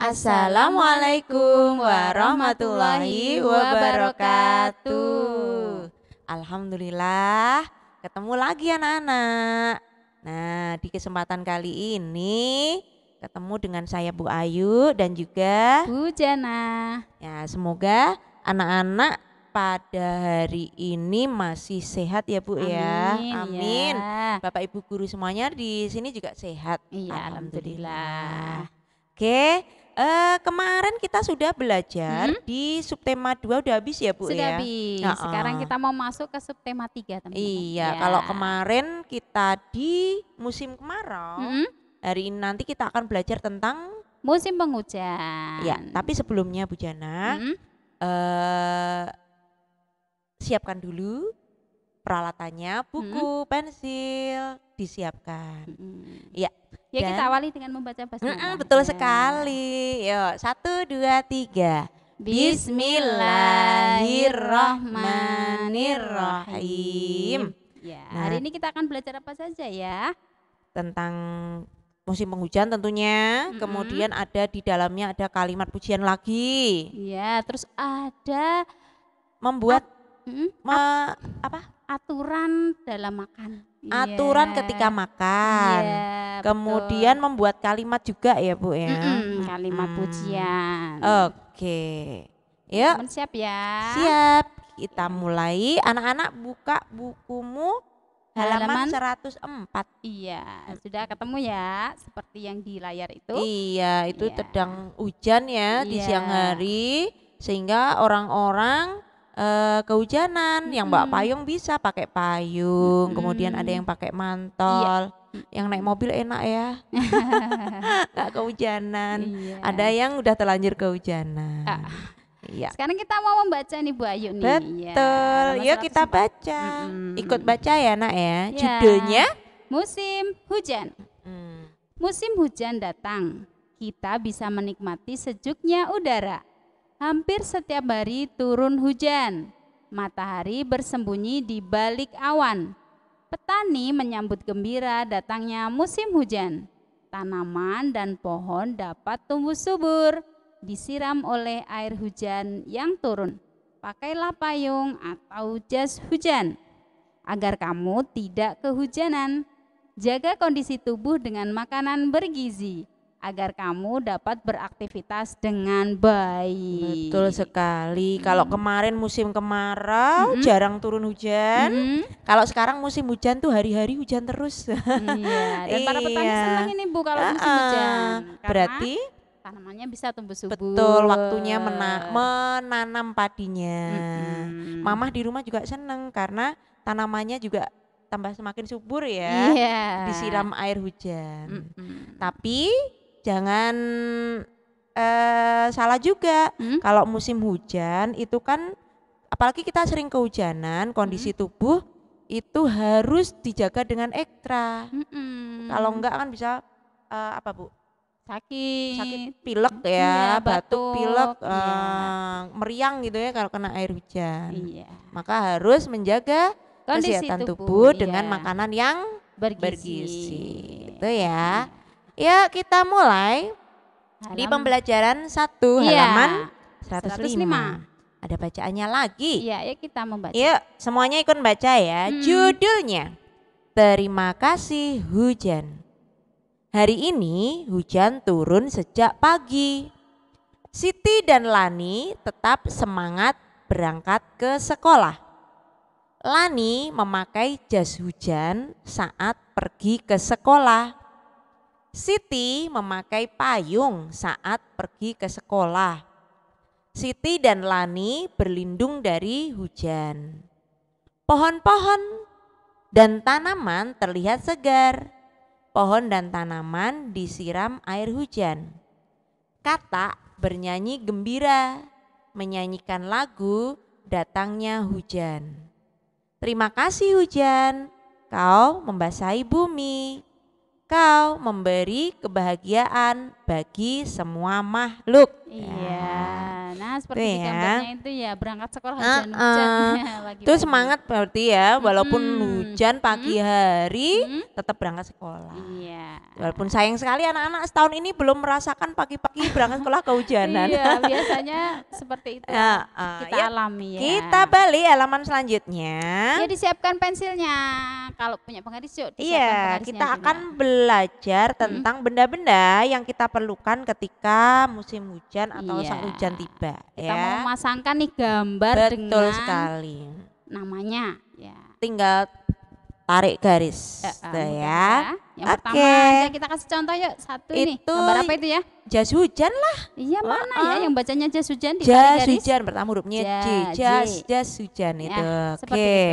Assalamualaikum warahmatullahi wabarakatuh. Alhamdulillah, ketemu lagi anak-anak. Nah, di kesempatan kali ini ketemu dengan saya Bu Ayu dan juga Bu Jana. Ya, semoga anak-anak pada hari ini masih sehat ya Bu ya. Amin, ya. Amin. Ya. Bapak Ibu guru semuanya di sini juga sehat. Iya, alhamdulillah. alhamdulillah. Oke, Uh, kemarin kita sudah belajar hmm? di subtema 2 udah habis ya Bu sudah ya? Sudah habis. Nah, Sekarang kita mau masuk ke subtema 3 teman-teman. Iya, ya. kalau kemarin kita di musim kemarau, hmm? hari ini nanti kita akan belajar tentang musim penghujan. Ya, tapi sebelumnya Bu Jana, hmm? uh, siapkan dulu peralatannya, buku, hmm? pensil disiapkan. Hmm. Ya, Ya kita awali dengan membaca basmalah. betul ya. sekali. Yuk, satu, dua, tiga. Bismillahirrahmanirrahim. Ya, nah, hari ini kita akan belajar apa saja ya? Tentang musim penghujan tentunya. Mm-hmm. Kemudian ada di dalamnya ada kalimat pujian lagi. Iya, terus ada membuat ap, mm, apa? aturan dalam makan. Aturan yeah. ketika makan. Yeah, iya, Kemudian betul. membuat kalimat juga ya Bu ya. Mm-mm, kalimat mm. pujian. Oke. Okay. Ya. Teman siap ya. Siap. Kita mulai. Anak-anak buka bukumu halaman, halaman 104. Iya, sudah ketemu ya seperti yang di layar itu. Iya, itu yeah. sedang hujan ya yeah. di iya. siang hari sehingga orang-orang uh, kehujanan, hmm. yang bawa payung bisa pakai payung, hmm. kemudian ada yang pakai mantel. Iya. Yang naik mobil enak ya, nggak kehujanan. Iya. Ada yang udah terlanjur kehujanan. Ah. Iya. Sekarang kita mau membaca nih Bu Ayu nih. Iya, Betul. Ya, Yuk kita baca. Hmm. Ikut baca ya nak ya. ya. Judulnya Musim Hujan. Hmm. Musim hujan datang. Kita bisa menikmati sejuknya udara hampir setiap hari turun hujan. Matahari bersembunyi di balik awan. Petani menyambut gembira datangnya musim hujan. Tanaman dan pohon dapat tumbuh subur, disiram oleh air hujan yang turun. Pakailah payung atau jas hujan agar kamu tidak kehujanan. Jaga kondisi tubuh dengan makanan bergizi agar kamu dapat beraktivitas dengan baik. Betul sekali. Hmm. Kalau kemarin musim kemarau, hmm. jarang turun hujan. Hmm. Kalau sekarang musim hujan tuh hari-hari hujan terus. Iya. Dan para petani iya. senang ini Bu kalau musim uh, hujan. Karena Berarti tanamannya bisa tumbuh subur. Betul, waktunya mena menanam padinya. Hmm. Mamah di rumah juga seneng karena tanamannya juga tambah semakin subur ya. Yeah. Disiram air hujan. Hmm. Tapi jangan eh, salah juga. Hmm? Kalau musim hujan itu kan apalagi kita sering kehujanan, kondisi hmm? tubuh itu harus dijaga dengan ekstra. Hmm. Kalau enggak kan bisa uh, apa bu? Sakit. Sakit pilek hmm. ya, ya batuk, pilek, ya. Uh, meriang gitu ya kalau kena air hujan. Iya. Maka harus menjaga Kondisi kesehatan tubuh, tubuh iya. dengan makanan yang bergizi. bergizi. Gitu ya. Hmm. Ya kita mulai halaman. di pembelajaran satu ya. halaman 105. 105 ada bacaannya lagi. Iya, ya kita membaca. Yuk, semuanya ikut baca ya. Hmm. Judulnya Terima kasih hujan. Hari ini hujan turun sejak pagi. Siti dan Lani tetap semangat berangkat ke sekolah. Lani memakai jas hujan saat pergi ke sekolah. Siti memakai payung saat pergi ke sekolah. Siti dan Lani berlindung dari hujan. Pohon-pohon dan tanaman terlihat segar. Pohon dan tanaman disiram air hujan. Kata bernyanyi gembira, menyanyikan lagu datangnya hujan. Terima kasih hujan, kau membasahi bumi engkau memberi kebahagiaan bagi semua makhluk. Iya. Yeah. Nah, seperti ya. gambarnya itu ya berangkat sekolah hujan-hujan. Uh -uh. lagi Itu semangat berarti ya, walaupun hmm. hujan pagi hmm. hari hmm. tetap berangkat sekolah. Iya. Walaupun sayang sekali anak-anak setahun ini belum merasakan pagi-pagi berangkat sekolah kehujanan. iya, biasanya seperti itu. Uh, uh, kita ya, alami ya. Kita balik halaman selanjutnya. Ya disiapkan pensilnya. Kalau punya penggaris yuk Iya, kita akan belajar tentang benda-benda hmm. yang kita perlukan ketika musim hujan atau iya. sang hujan tiba Mbak. kita ya. memasangkan nih gambar betul dengan sekali namanya ya tinggal tarik garis eh, eh, ya, um, ya. yang okay. pertama kita kasih contoh yuk satu itu, nih gambar apa itu ya jas hujan lah iya oh, mana ya oh, ya yang bacanya jas hujan jas garis. hujan pertama hurufnya J, jas jas hujan ya, itu oke okay.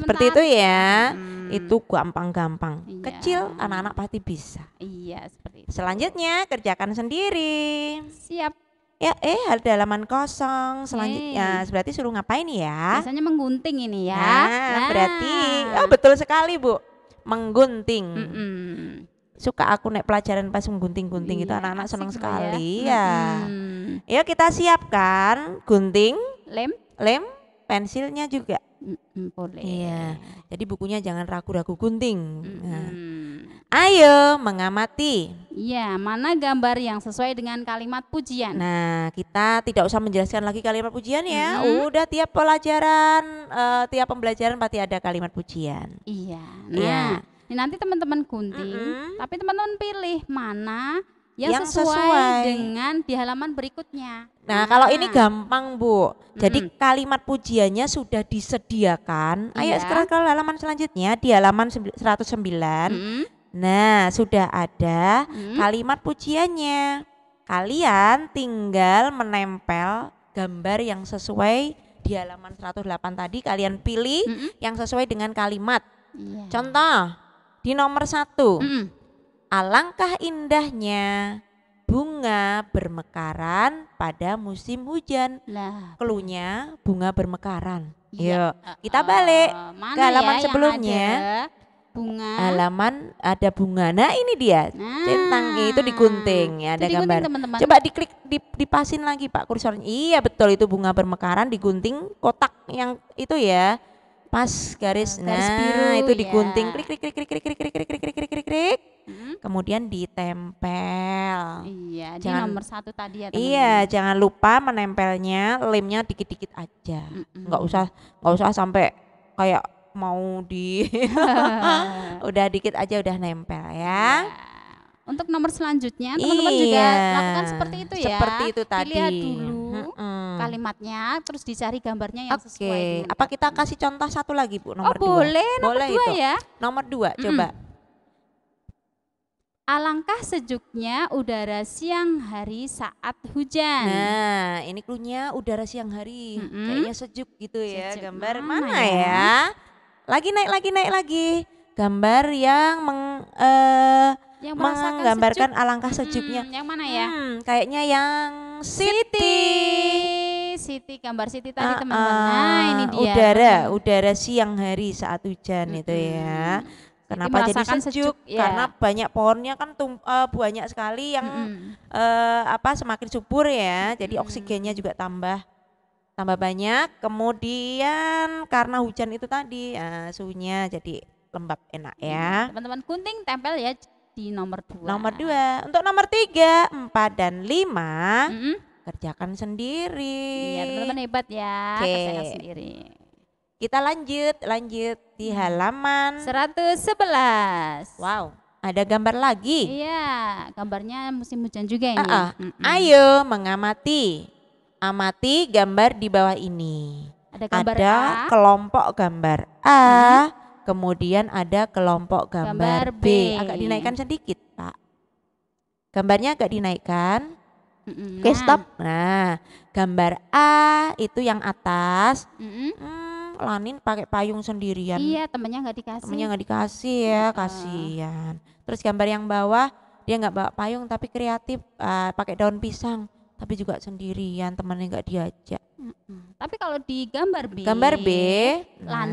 seperti itu ya. ya hmm. itu gampang-gampang iya. kecil anak-anak pasti bisa iya seperti itu. selanjutnya kerjakan sendiri siap ya eh ada halaman kosong selanjutnya hmm. berarti suruh ngapain ya biasanya menggunting ini ya nah, nah. berarti oh betul sekali bu menggunting mm -mm. suka aku naik pelajaran pas menggunting-gunting yeah, itu iya, anak-anak seneng ya. sekali ya, ya. yuk kita siapkan gunting lem lem pensilnya juga Mm-mm, boleh. Iya. Jadi bukunya jangan ragu-ragu gunting. Nah. Mm-mm. Nah. Ayo mengamati. Iya, mana gambar yang sesuai dengan kalimat pujian? Nah, kita tidak usah menjelaskan lagi kalimat pujian ya. Mm-hmm. Udah tiap pelajaran, uh, tiap pembelajaran pasti ada kalimat pujian. Iya. iya. Nah, iya. nanti teman-teman gunting, mm-hmm. tapi teman-teman pilih mana yang, yang sesuai, sesuai dengan di halaman berikutnya. Nah, nah. kalau ini nah. gampang, Bu. Jadi hmm. kalimat pujiannya sudah disediakan. Iya. Ayo sekarang ke halaman selanjutnya di halaman 109. Hmm. Nah, sudah ada hmm. kalimat pujiannya. Kalian tinggal menempel gambar yang sesuai di halaman 108 tadi kalian pilih -hmm. yang sesuai dengan kalimat. Iya. Contoh di nomor satu, -hmm. Alangkah indahnya bunga bermekaran pada musim hujan. Lah. Keluhnya bunga bermekaran. Ya. Yuk, kita balik uh, ke halaman ya sebelumnya. bunga. Halaman ada bunga. Nah, ini dia. Nah, centang itu digunting ya, ada digunting, gambar. Teman -teman. Coba diklik dip, dipasin lagi Pak kursornya. Iya, betul itu bunga bermekaran digunting kotak yang itu ya. Pas garis. Nah, garis biru, itu digunting. Ya. Klik klik klik klik klik klik klik klik klik klik klik kemudian ditempel. Iya, jangan nomor satu tadi ya. Temen iya, jangan lupa menempelnya lemnya dikit-dikit aja, mm -mm. usah enggak usah sampai kayak mau di udah dikit aja udah nempel ya. Yeah untuk nomor selanjutnya teman-teman iya. juga lakukan seperti itu ya. Seperti itu tadi. Dilihat dulu hmm. kalimatnya, terus dicari gambarnya yang okay. sesuai. Oke. Apa kita kasih contoh satu lagi bu nomor oh, dua? Boleh. Nomor boleh dua itu. ya. Nomor dua, coba. -mm. coba. Alangkah sejuknya udara siang hari saat hujan. Nah, ini klunya udara siang hari. Mm -hmm. Kayaknya sejuk gitu ya. Sejuk Gambar mana, mana ya? ya? Lagi naik lagi naik lagi. Gambar yang meng uh, yang menggambarkan sejuk. alangkah sejuknya. Hmm, yang mana ya? Hmm, kayaknya yang city. city. Siti gambar Siti tadi ah, teman-teman. Uh, uh, nah, ini ah, dia. Udara, udara siang hari saat hujan mm -hmm. itu ya. Kenapa jadi sejuk? sejuk ya. Karena banyak pohonnya kan tum, uh, banyak sekali yang mm -hmm. uh, apa semakin subur ya. Jadi mm -hmm. oksigennya juga tambah tambah banyak. Kemudian karena hujan itu tadi uh, suhunya jadi lembab enak ya. Teman-teman hmm, kunting tempel ya di nomor dua. Nomor dua. Untuk nomor tiga, empat dan lima mm -hmm. kerjakan sendiri. Iya teman-teman hebat ya, okay. kerjakan sendiri. Kita lanjut, lanjut di hmm. halaman 111. Wow, ada gambar lagi. Iya, gambarnya musim hujan juga ini. Uh -uh. Mm -mm. Ayo mengamati. Amati gambar di bawah ini. Ada gambar ada A. kelompok gambar A, hmm. kemudian ada kelompok gambar, gambar B. B. Agak dinaikkan sedikit, Pak. Gambarnya agak dinaikkan. Mm -mm. Oke, nah. stop. Nah, gambar A itu yang atas. Mm -mm. Hmm, Lanin pakai payung sendirian. Iya, temennya nggak dikasih. Temennya nggak dikasih ya, iya. kasihan. Terus gambar yang bawah dia nggak bawa payung tapi kreatif uh, pakai daun pisang tapi juga sendirian temennya nggak diajak. Tapi kalau di gambar B, gambar B, nah.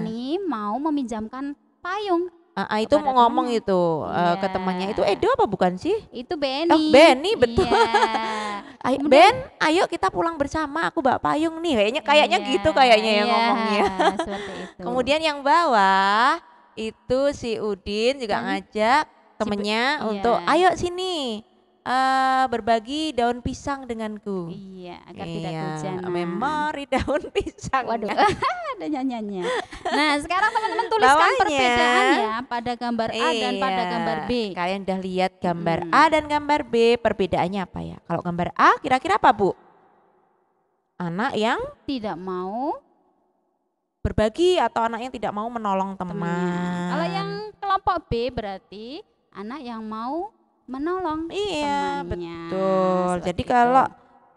mau meminjamkan payung. Uh, itu mau ngomong itu uh, eh, yeah. ke iya. temannya itu Edo apa bukan sih? Itu Benny. Oh, Benny betul. Yeah. Ayo, ben, ayo kita pulang bersama. Aku bawa payung nih. Kayaknya kayaknya yeah, gitu kayaknya yang iya, ngomongnya. Seperti itu. Kemudian yang bawah itu si Udin juga hmm. ngajak temennya si, iya. untuk iya. ayo sini uh, berbagi daun pisang denganku. Iya, agar iya, tidak hujan. Nah. Memori daun pisang. Waduh, ada nyanyiannya. Nah, sekarang teman-teman tuliskan Bawanya, perbedaan ya pada gambar A dan iya. pada gambar B. Kalian udah lihat gambar hmm. A dan gambar B, perbedaannya apa ya? Kalau gambar A kira-kira apa, Bu? Anak yang tidak mau berbagi atau anak yang tidak mau menolong teman. teman. Kalau yang kelompok B berarti anak yang mau menolong iya temennya. betul jadi itu. kalau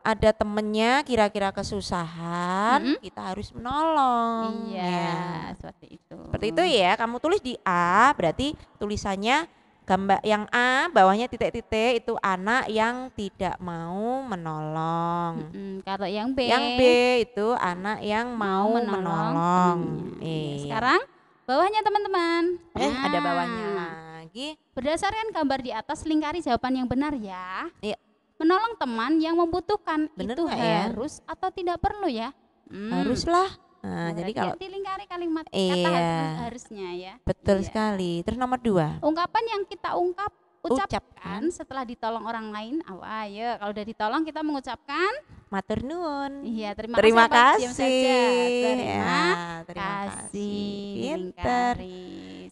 ada temennya kira-kira kesusahan, -hmm. kita harus menolong. Iya, ya. seperti itu. Seperti itu ya. Kamu tulis di A, berarti tulisannya gambar yang A, bawahnya titik-titik itu anak yang tidak mau menolong. Mm -hmm. Kalau yang B, yang B itu anak yang mau, mau menolong. menolong. -hmm. Iya. Sekarang bawahnya teman-teman. Eh, nah. ada bawahnya lagi. Berdasarkan gambar di atas, lingkari jawaban yang benar ya. Iya. Menolong teman yang membutuhkan bener itu ya? harus ya? atau tidak perlu ya? Hmm. Haruslah. Nah, Berarti jadi kalau dilingkari kalimat iya, kata harusnya ya. Betul iya. sekali. Terus nomor dua. Ungkapan yang kita ungkap ucapkan, ucapkan. setelah ditolong orang lain awal ya kalau udah ditolong kita mengucapkan matur nuwun iya terima, terima kasih, kasih. terima, ya, terima kasih pinter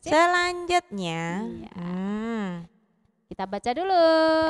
selanjutnya iya. hmm. kita baca dulu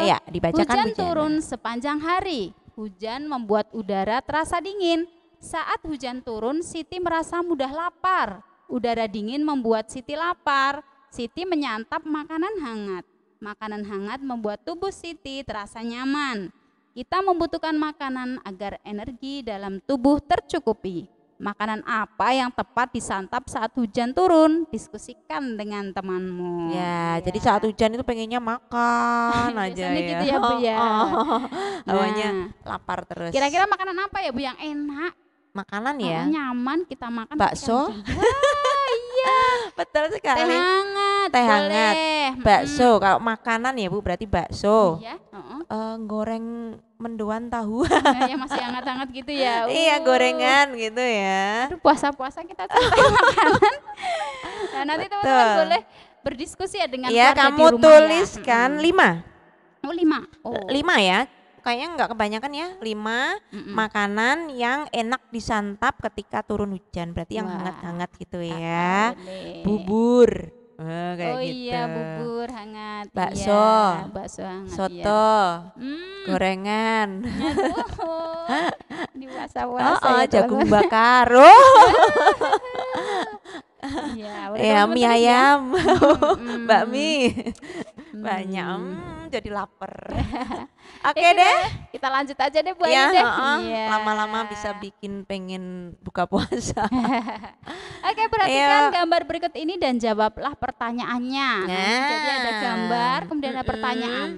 ya dibacakan hujan, hujan turun sepanjang hari hujan membuat udara terasa dingin saat hujan turun Siti merasa mudah lapar udara dingin membuat Siti lapar Siti menyantap makanan hangat Makanan hangat membuat tubuh Siti terasa nyaman. Kita membutuhkan makanan agar energi dalam tubuh tercukupi. Makanan apa yang tepat disantap saat hujan turun? Diskusikan dengan temanmu. Ya, ya. jadi saat hujan itu pengennya makan aja ya. gitu ya, Bu ya. Oh, oh. Nah. Awalnya nah, lapar terus. Kira-kira makanan apa ya, Bu, yang enak? Makanan ya. Oh, nyaman kita makan bakso. Iya. Betul sekali. Teh teh Boleh. Bakso. Hmm. Kalau makanan ya Bu berarti bakso. Iya. Uh -uh. Uh, goreng mendoan tahu. Nah, ya masih hangat-hangat gitu ya. Iya, uh. Iya, gorengan gitu ya. Aduh, puasa-puasa kita makanan. Nah, nanti teman-teman boleh berdiskusi ya dengan ya, kamu di tuliskan ya. Kan, lima. Oh, lima. Oh. Eh, lima ya. Kayaknya nggak kebanyakan ya. Lima mm -mm. makanan yang enak disantap ketika turun hujan. Berarti yang hangat-hangat gitu ya. Bubur Oh, kayak oh iya, gitu. iya bubur hangat, bakso, iya, bakso hangat, iya. soto, iya. Mm. gorengan, di masa wasa oh, oh, ya, jagung kalau... bakar, oh. ya, ya mie ayam, mm, mm. bakmi banyak hmm. hmm, jadi lapar. Oke okay iya, deh, kita lanjut aja deh buat ya, deh. Iya. Lama-lama bisa bikin pengen buka puasa. Oke, okay, perhatikan Ayo. gambar berikut ini dan jawablah pertanyaannya. Nah. nah. Jadi ada gambar, kemudian ada pertanyaan.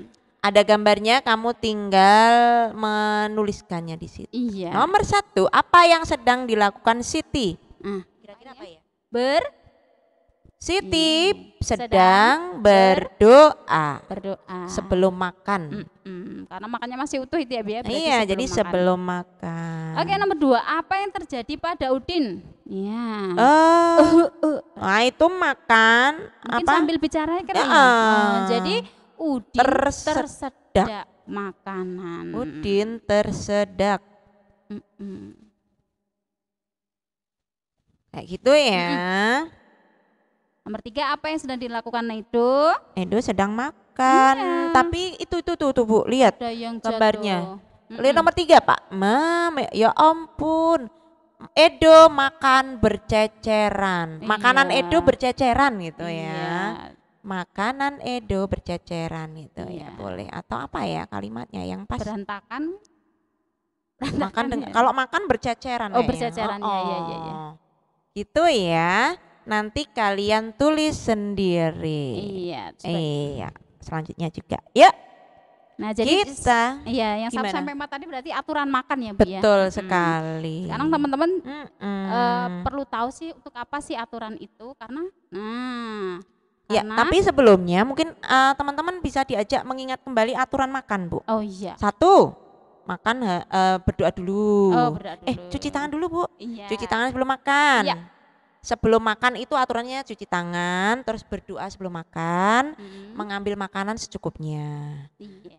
ada gambarnya kamu tinggal menuliskannya di situ. Iya. Nomor satu, apa yang sedang dilakukan Siti? Ah. Kira-kira apa ya? Ber Siti hmm, sedang, berdoa. Berdoa. Sebelum makan. Mm -mm, karena makannya masih utuh itu ya Bia. Ya? Iya, sebelum jadi makan. sebelum makan. Oke, nomor dua. Apa yang terjadi pada Udin? Iya. Oh. Uh, uh. Nah, itu makan Mungkin apa? sambil bicara ya, kan. Uh, Oh, jadi Udin tersedak. tersedak makanan. Udin tersedak. Mm -mm. Kayak gitu ya. Mm -mm. Nomor tiga, apa yang sedang dilakukan Edo? Edo sedang makan, iya. tapi itu itu tuh tuh bu, lihat Ada yang gambarnya. Mm Lihat nomor tiga pak, mam, ya ampun. Edo makan berceceran, iya. makanan iya. Edo berceceran gitu ya. iya. ya. Makanan Edo berceceran itu ya. iya. ya boleh atau apa ya kalimatnya yang pas? Berantakan. makan dengan, ya? kalau makan berceceran. Oh kayaknya. ya. Iya, iya, oh, oh. ya ya ya. Itu ya nanti kalian tulis sendiri. Iya. Iya. Selanjutnya juga. Yuk. Nah, jadi kita Iya, yang gimana? sampai empat tadi berarti aturan makan ya, Bu ya? Betul ya. sekali. Hmm. Sekarang teman-teman hmm. uh, perlu tahu sih untuk apa sih aturan itu karena nah Ya, karena, tapi sebelumnya mungkin eh, teman-teman uh, teman bisa diajak mengingat kembali aturan makan, Bu. Oh iya. Satu, makan uh, berdoa dulu. Oh, berdoa dulu. Eh, cuci tangan dulu, Bu. Iya. Cuci tangan sebelum makan. Iya sebelum makan itu aturannya cuci tangan, terus berdoa sebelum makan, hmm. mengambil makanan secukupnya. Yeah. Iya.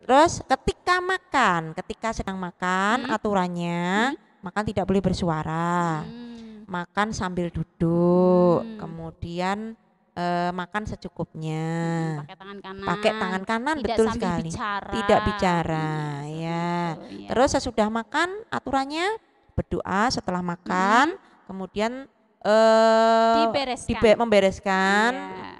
terus ketika makan, ketika sedang makan hmm. aturannya hmm. makan tidak boleh bersuara. Hmm. Makan sambil duduk, hmm. kemudian e, makan secukupnya. Hmm, pakai tangan kanan. Pakai tangan kanan tidak betul sekali. Bicara. Tidak bicara, hmm, ya. Betul, ya. Terus sesudah makan aturannya berdoa setelah makan, hmm. kemudian uh, dibereskan, dibe membereskan yeah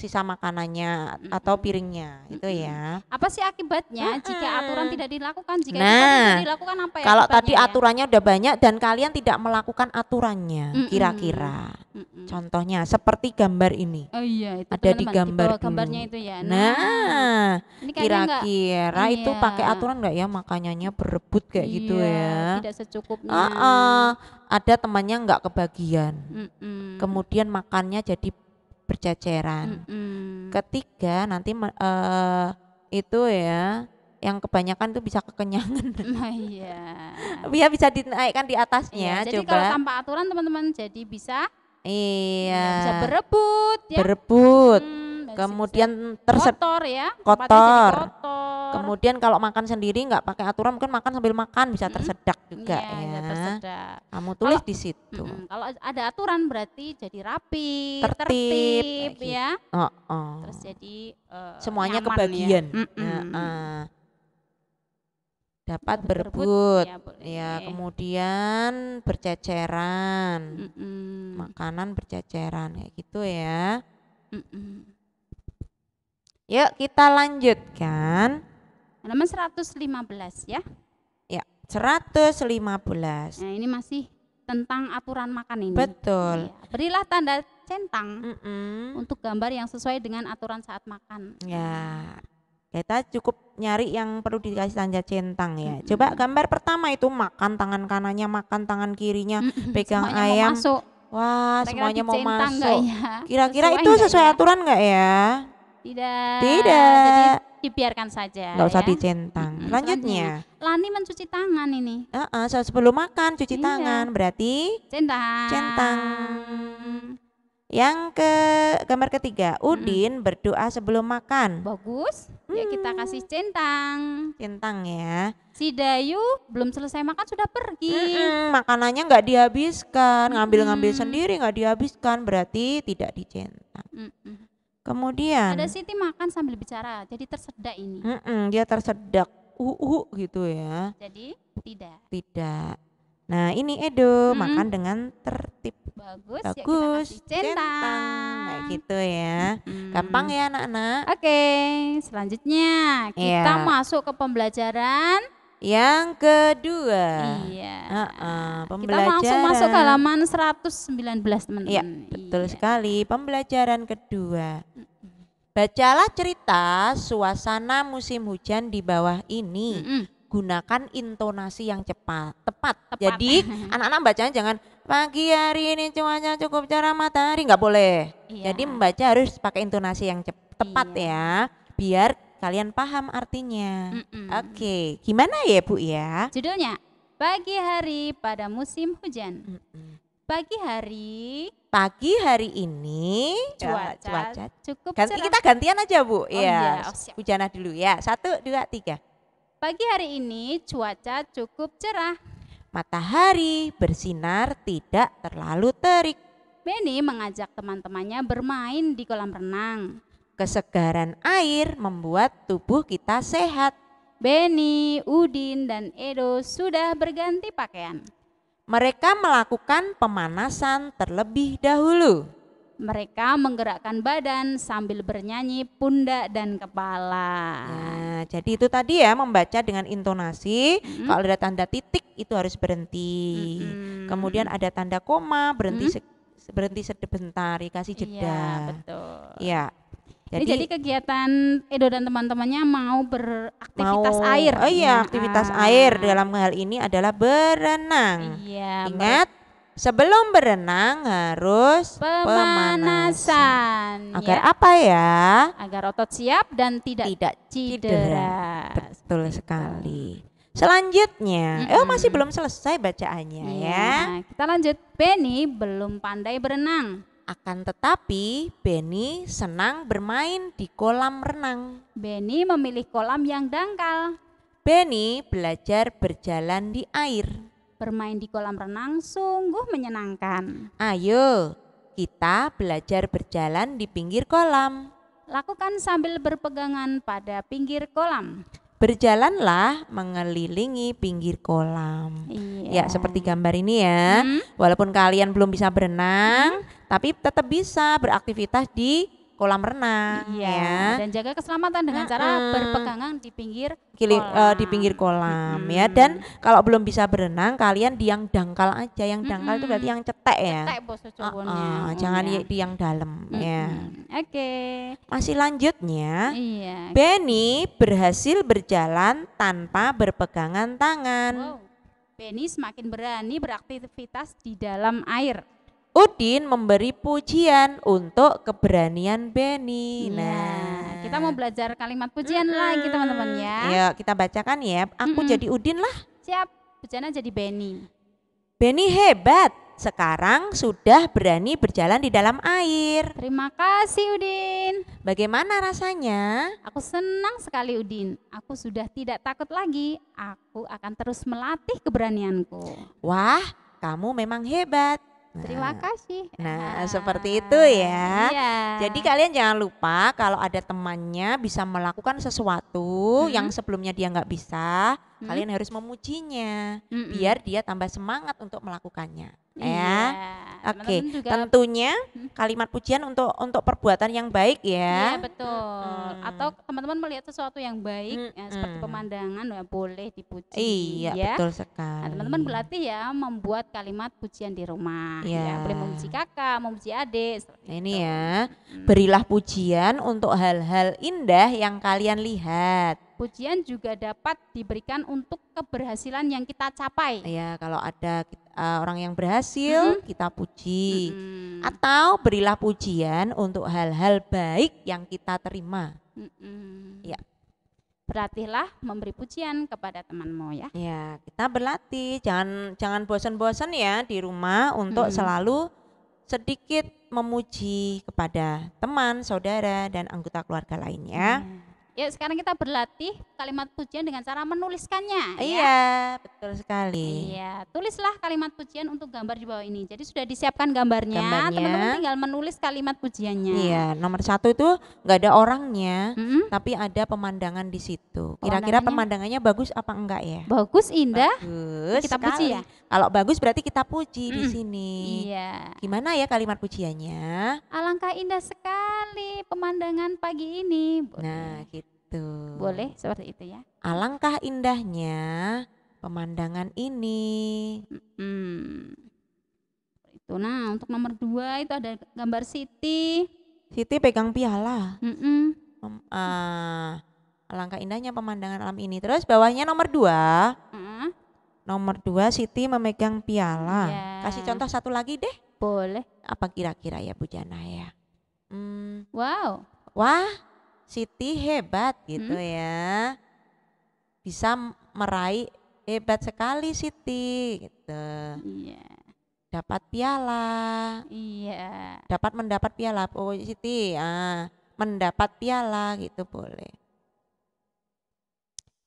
sisa makanannya hmm atau piringnya hmm itu ya. Apa sih akibatnya hmm jika aturan tidak dilakukan? Jika nah, tidak dilakukan apa ya? Kalau tadi ya? aturannya udah banyak dan kalian tidak melakukan aturannya kira-kira. Mm-hmm. Contohnya seperti gambar ini. Oh iya, itu ada di gambar di gambarnya itu ya. Nah, nah kira-kira iya. itu pakai aturan enggak ya makanannya berebut kayak iya, gitu ya. tidak secukupnya. Uh-uh. Ada temannya enggak kebagian. Mm-hmm. Kemudian makannya jadi berceceran. Mm-hmm. Ketiga nanti uh, itu ya yang kebanyakan tuh bisa kekenyangan. Nah, iya. Biar bisa dinaikkan di atasnya. Iya, jadi coba. kalau tanpa aturan teman-teman jadi bisa. Iya. Ya, bisa berebut. Ya. Berebut. Hmm kemudian tersep kotor ya kotor. kotor kemudian kalau makan sendiri nggak pakai aturan mungkin makan sambil makan bisa tersedak juga ya, ya. Tersedak. kamu tulis kalau, di situ mm, kalau ada aturan berarti jadi rapi tertib, tertib gitu. ya oh, oh. terus jadi uh, semuanya ya. kebagian ya. mm -mm. Nah, uh. dapat berebut ya, ya kemudian berceceran mm -mm. makanan berceceran kayak gitu ya mm -mm. Yuk kita lanjutkan. Halaman 115 ya. Ya, 115. Nah, ini masih tentang aturan makan ini. Betul. Ya, berilah tanda centang mm -mm. untuk gambar yang sesuai dengan aturan saat makan. Ya. Kita cukup nyari yang perlu dikasih tanda centang ya. Mm -hmm. Coba gambar pertama itu makan tangan kanannya, makan tangan kirinya, mm -hmm. pegang semuanya ayam. Mau masuk. Wah, Kira semuanya mau masuk. Ya? Kira-kira ya? itu sesuai ya? aturan enggak ya? Tidak. Tidak. Jadi dibiarkan saja. Enggak usah ya. dicentang. Hmm, Lanjutnya. Lani mencuci tangan ini. Uh -uh, sebelum makan cuci Tidak. tangan berarti centang. Centang. Yang ke gambar ketiga, Udin hmm. berdoa sebelum makan. Bagus. Hmm. Ya kita hmm. kasih centang. Centang ya. Si Dayu belum selesai makan sudah pergi. Hmm, makanannya nggak dihabiskan, ngambil-ngambil hmm. sendiri nggak dihabiskan, berarti tidak dicentang. Hmm. Kemudian ada Siti makan sambil bicara, jadi tersedak ini. Mm-mm, dia tersedak, uh, uh gitu ya. Jadi tidak. Tidak. Nah ini Edo mm. makan dengan tertib. Bagus. Bagus. Ya centang. centang. Kayak gitu ya. Mm. Gampang ya anak-anak. Oke, okay, selanjutnya iya. kita yeah. masuk ke pembelajaran yang kedua. Iya. Uh -uh. Pembelajaran. Kita langsung masuk ke halaman 119 teman-teman. Iya, betul iya. sekali. Pembelajaran kedua. Bacalah cerita suasana musim hujan di bawah ini. Mm Gunakan intonasi yang cepat, tepat. tepat. Jadi anak-anak bacanya jangan pagi hari ini cuacanya cukup cerah matahari, nggak boleh. Iya. Jadi membaca harus pakai intonasi yang cepat iya. ya, biar kalian paham artinya. Oke, okay. gimana ya Bu ya? Judulnya Pagi Hari pada Musim Hujan. Mm -mm. Pagi hari Pagi hari ini cuaca, ya, cuaca cukup Ganti, cerah. Kita gantian aja Bu. Oh, ya. Iya, oh, dulu ya. Satu, dua, tiga. Pagi hari ini cuaca cukup cerah. Matahari bersinar tidak terlalu terik. Benny mengajak teman-temannya bermain di kolam renang. Kesegaran air membuat tubuh kita sehat. Beni, Udin, dan Edo sudah berganti pakaian. Mereka melakukan pemanasan terlebih dahulu. Mereka menggerakkan badan sambil bernyanyi pundak dan kepala. Nah, jadi itu tadi ya membaca dengan intonasi. hmm Kalau ada tanda titik itu harus berhenti. hmm Kemudian ada tanda koma berhenti mm-hmm. se- berhenti sebentar, dikasih jeda. Iya, betul. Ya, jadi, jadi kegiatan Edo dan teman-temannya mau beraktivitas mau, air. Oh iya, hmm, aktivitas ah. air dalam hal ini adalah berenang. Iya. Ingat ber sebelum berenang harus pemanasan. pemanasan. Agar ya. apa ya? Agar otot siap dan tidak tidak cedera. Betul gitu. sekali. Selanjutnya, mm-hmm. oh masih belum selesai bacaannya iya, ya. Kita lanjut. Penny belum pandai berenang. Akan tetapi, Benny senang bermain di kolam renang. Benny memilih kolam yang dangkal. Benny belajar berjalan di air. Bermain di kolam renang sungguh menyenangkan. Ayo, kita belajar berjalan di pinggir kolam. Lakukan sambil berpegangan pada pinggir kolam. Berjalanlah mengelilingi pinggir kolam. Ya, iya. Ya, seperti gambar ini ya. Hmm. Walaupun kalian belum bisa berenang, hmm tapi tetap bisa beraktivitas di kolam renang iya, ya dan jaga keselamatan dengan nah, cara berpegangan di pinggir Kili, eh, kolam. Uh, di pinggir kolam hmm. ya dan kalau belum bisa berenang kalian di yang dangkal aja yang dangkal hmm. itu berarti yang cetek ya cetek bos uh, uh, jangan ya. di yang dalam hmm. ya oke okay. masih lanjutnya iya, Benny berhasil berjalan tanpa berpegangan tangan wow. Benny semakin berani beraktivitas di dalam air Udin memberi pujian untuk keberanian Benny. Ya, nah, kita mau belajar kalimat pujian hmm. lagi teman-teman ya. Ya, kita bacakan ya. Aku hmm. jadi Udin lah. Siap, bejana jadi Benny. Benny hebat. Sekarang sudah berani berjalan di dalam air. Terima kasih Udin. Bagaimana rasanya? Aku senang sekali Udin. Aku sudah tidak takut lagi. Aku akan terus melatih keberanianku. Wah, kamu memang hebat. Terima nah. kasih. Nah, nah, seperti itu ya. Iya. Jadi kalian jangan lupa kalau ada temannya bisa melakukan sesuatu -hmm. yang sebelumnya dia nggak bisa, hmm. kalian harus memujinya hmm, hmm. biar dia tambah semangat untuk melakukannya ya. Yeah. Oke, okay. tentunya hmm? kalimat pujian untuk untuk perbuatan yang baik ya. yeah, betul. Hmm. Atau teman-teman melihat sesuatu yang baik hmm. ya, seperti hmm. pemandangan ya boleh dipuji. Iya, ya. betul sekali. Nah, teman-teman berlatih ya membuat kalimat pujian di rumah yeah. ya. Iya. Boleh memuji kakak, memuji adik. Nah, ini itu. ya. Hmm. Berilah pujian untuk hal-hal indah yang kalian lihat pujian juga dapat diberikan untuk keberhasilan yang kita capai. Iya, kalau ada uh, orang yang berhasil, hmm. kita puji. Hmm. Atau berilah pujian untuk hal-hal baik yang kita terima. Hmm. Ya. Berlatihlah memberi pujian kepada temanmu ya. Ya, kita berlatih. Jangan jangan bosan-bosan ya di rumah untuk hmm. selalu sedikit memuji kepada teman, saudara, dan anggota keluarga lainnya. Hmm. Ya, sekarang kita berlatih kalimat pujian dengan cara menuliskannya. Ya. Iya, ya. betul sekali. Iya, tulislah kalimat pujian untuk gambar di bawah ini. Jadi sudah disiapkan gambarnya, teman-teman tinggal menulis kalimat pujiannya. Iya, nomor satu itu nggak ada orangnya, mm -hmm. tapi ada pemandangan di situ. Kira-kira pemandangannya bagus apa enggak ya? Bagus, indah. Bagus. Kita sekali. puji ya. Kalau bagus berarti kita puji mm. di sini. Iya. Gimana ya kalimat pujiannya? Alangkah indah sekali pemandangan pagi ini. Nah, gitu Gitu. Boleh seperti itu ya. Alangkah indahnya pemandangan ini. Hmm. Itu nah untuk nomor dua itu ada gambar Siti. Siti pegang piala. Mm -mm. Um, uh, alangkah indahnya pemandangan alam ini. Terus bawahnya nomor dua. Mm. Nomor dua Siti memegang piala. Yeah. Kasih contoh satu lagi deh. Boleh. Apa kira-kira ya Bu Jana ya? Hmm. Wow. Wah Siti hebat gitu hmm. ya. Bisa meraih hebat sekali Siti gitu. Iya. Dapat piala. Iya. Dapat mendapat piala. Oh Siti, ah, mendapat piala gitu boleh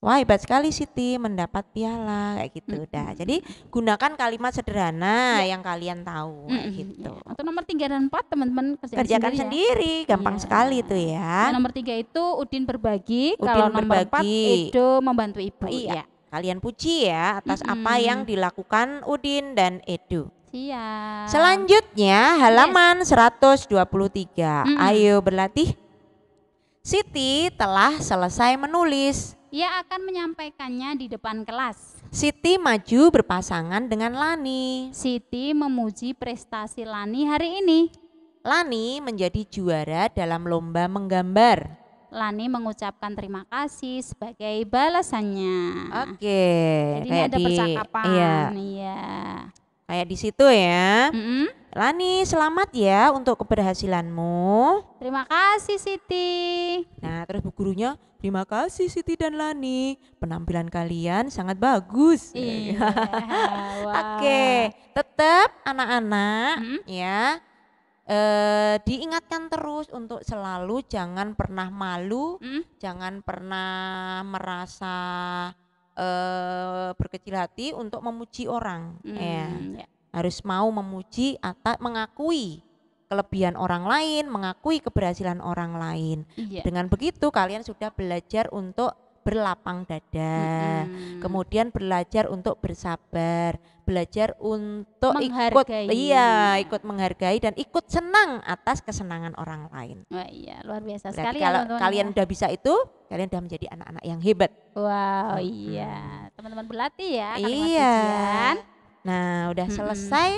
wah hebat sekali Siti mendapat piala kayak gitu mm -hmm. dah. Jadi gunakan kalimat sederhana yeah. yang kalian tahu mm -hmm. gitu. Atau nomor tiga dan empat teman-teman kerjakan, kerjakan sendiri, ya. sendiri ya. gampang yeah. sekali itu ya. Nah, nomor tiga itu Udin berbagi, Udin kalau berbagi. empat itu Edo membantu Ibu iya. ya. Kalian puji ya atas mm -hmm. apa yang dilakukan Udin dan Edo. Iya. Selanjutnya halaman yes. 123. Mm -hmm. Ayo berlatih. Siti telah selesai menulis ia akan menyampaikannya di depan kelas. Siti maju berpasangan dengan Lani. Siti memuji prestasi Lani hari ini. Lani menjadi juara dalam lomba menggambar. Lani mengucapkan terima kasih sebagai balasannya. Oke. Jadi ini ada di, percakapan. Iya. iya. Kayak di situ ya. Mm -hmm. Lani, selamat ya untuk keberhasilanmu. Terima kasih Siti. Nah, terus bu gurunya, terima kasih Siti dan Lani. Penampilan kalian sangat bagus. Iya. Oke, tetap anak-anak hmm? ya eh, diingatkan terus untuk selalu jangan pernah malu, hmm? jangan pernah merasa uh, berkecil hati untuk memuji orang hmm, ya. ya harus mau memuji atau mengakui kelebihan orang lain mengakui keberhasilan orang lain ya. dengan begitu kalian sudah belajar untuk berlapang dada hmm. kemudian belajar untuk bersabar belajar untuk menghargai. ikut iya ikut menghargai dan ikut senang atas kesenangan orang lain. Wah iya luar biasa Berarti sekali. Ya, kalau teman kalian ya. udah bisa itu, kalian udah menjadi anak-anak yang hebat. Wow hmm. iya teman-teman berlatih ya. Iya. Nah udah hmm. selesai.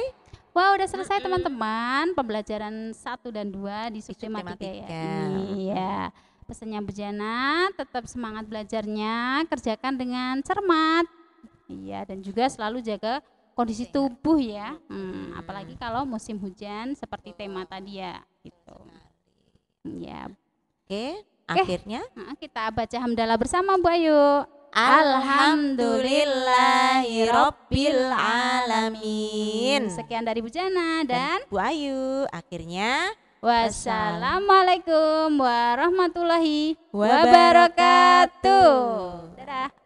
wow, udah selesai teman-teman pembelajaran satu dan dua di sistematika, matematika. ya. Iya. Pesannya Bejana, tetap semangat belajarnya, kerjakan dengan cermat. Iya, dan juga selalu jaga kondisi iya. tubuh ya hmm, hmm, apalagi kalau musim hujan seperti tema tadi ya gitu ya oke okay, eh, akhirnya nah, kita baca hamdalah bersama Bu Ayu Alhamdulillahirobbil alamin hmm, sekian dari Bu Jana dan, dan Bu Ayu akhirnya Wassalamualaikum warahmatullahi wabarakatuh. Dadah.